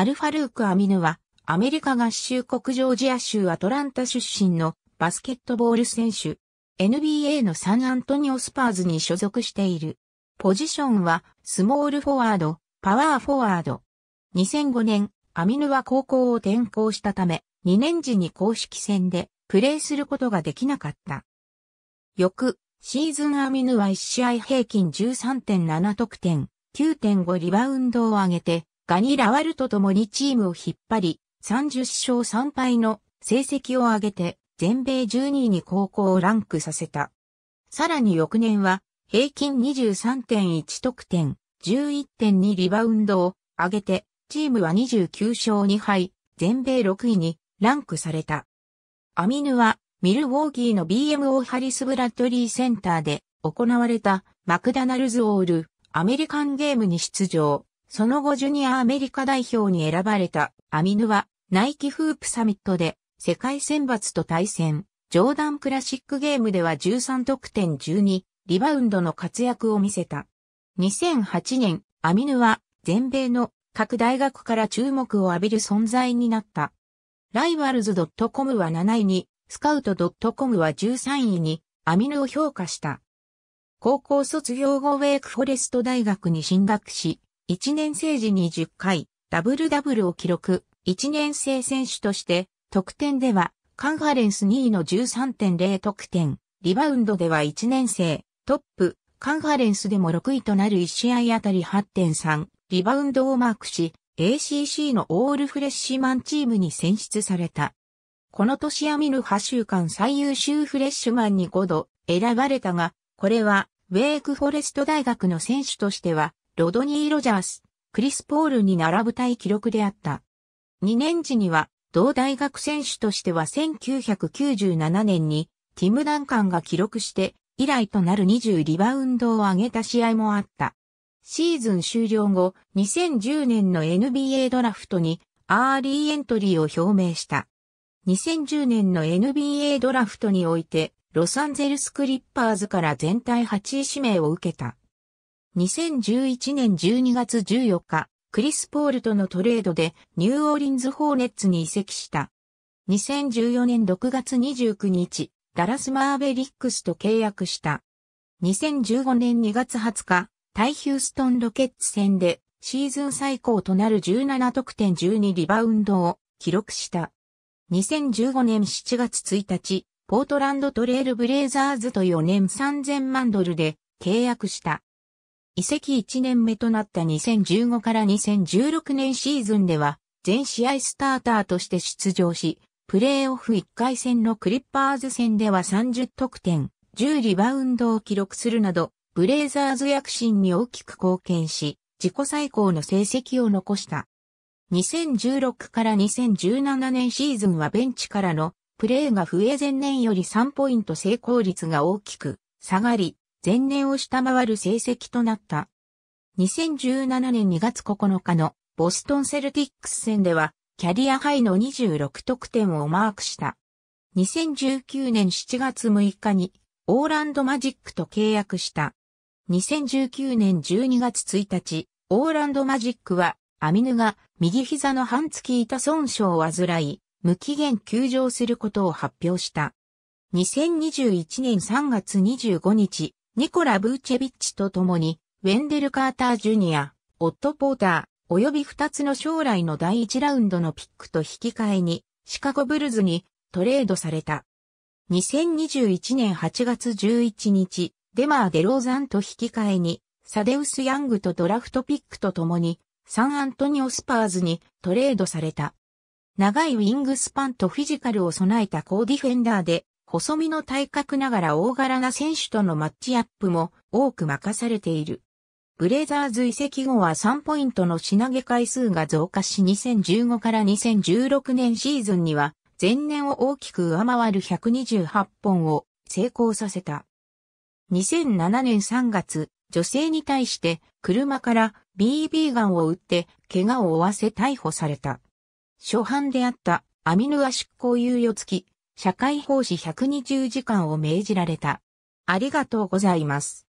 アルファルーク・アミヌは、アメリカ合衆国ジョージア州アトランタ出身のバスケットボール選手。NBA のサンアントニオスパーズに所属している。ポジションは、スモールフォワード、パワーフォワード。2005年、アミヌは高校を転校したため、2年時に公式戦でプレーすることができなかった。翌、シーズンアミヌは1試合平均13.7得点、9.5リバウンドを上げて、ガニ・ラワルと共にチームを引っ張り、30勝3敗の成績を上げて、全米12位に高校をランクさせた。さらに翌年は、平均23.1得点、11.2リバウンドを上げて、チームは29勝2敗、全米6位にランクされた。アミヌは、ミルウォーギーの BMO ハリス・ブラッドリーセンターで行われたマクダナルズオールアメリカンゲームに出場。その後ジュニアアメリカ代表に選ばれたアミヌはナイキフープサミットで世界選抜と対戦、ジョーダンクラシックゲームでは13得点12、リバウンドの活躍を見せた。2008年、アミヌは全米の各大学から注目を浴びる存在になった。ライバルズ .com は7位に、スカウト .com は13位に、アミヌを評価した。高校卒業後ウェイクフォレスト大学に進学し、1年生時に10回、ダブルダブルを記録、1年生選手として、得点では、カンファレンス2位の13.0得点、リバウンドでは1年生、トップ、カンファレンスでも6位となる1試合あたり8.3、リバウンドをマークし、ACC のオールフレッシュマンチームに選出された。この年はミヌ8週間最優秀フレッシュマンに5度選ばれたが、これはウェイクフォレスト大学の選手としてはロドニー・ロジャース、クリス・ポールに並ぶ対記録であった。2年時には、同大学選手としては1997年に、ティム・ダンカンが記録して、以来となる20リバウンドを上げた試合もあった。シーズン終了後、2010年の NBA ドラフトに、アーリーエントリーを表明した。2010年の NBA ドラフトにおいて、ロサンゼルスクリッパーズから全体8位指名を受けた。2011年12月14日、クリス・ポールとのトレードでニューオーリンズ・ホーネッツに移籍した。2014年6月29日、ダラス・マーベリックスと契約した。2015年2月20日、タイ・ヒューストンロケッツ戦でシーズン最高となる17得点12リバウンドを記録した。2015年7月1日、ポートランドトレールブレイザーズと4年3000万ドルで契約した。移籍1年目となった2015から2016年シーズンでは、全試合スターターとして出場し、プレーオフ1回戦のクリッパーズ戦では30得点、10リバウンドを記録するなど、ブレイザーズ躍進に大きく貢献し、自己最高の成績を残した。2016から2017年シーズンはベンチからのプレーが増え前年より3ポイント成功率が大きく下がり、前年を下回る成績となった。2017年2月9日のボストンセルティックス戦ではキャリアハイの26得点をマークした。2019年7月6日にオーランドマジックと契約した。2019年12月1日、オーランドマジックはアミヌが右膝の半月板損傷を患い、無期限休場することを発表した。2021年3月25日、ニコラ・ブーチェビッチと共に、ウェンデル・カーター・ジュニア、オット・ポーター、及び2つの将来の第1ラウンドのピックと引き換えに、シカゴ・ブルズにトレードされた。2021年8月11日、デマー・デローザンと引き換えに、サデウス・ヤングとドラフトピックと共に、サンアントニオ・スパーズにトレードされた。長いウィングスパンとフィジカルを備えた高ディフェンダーで、細身の体格ながら大柄な選手とのマッチアップも多く任されている。ブレザーズ移籍後は3ポイントの品投げ回数が増加し2015から2016年シーズンには前年を大きく上回る128本を成功させた。2007年3月、女性に対して車から BB ガンを撃って怪我を負わせ逮捕された。初犯であったアミヌア執行猶予付き社会奉仕120時間を命じられた。ありがとうございます。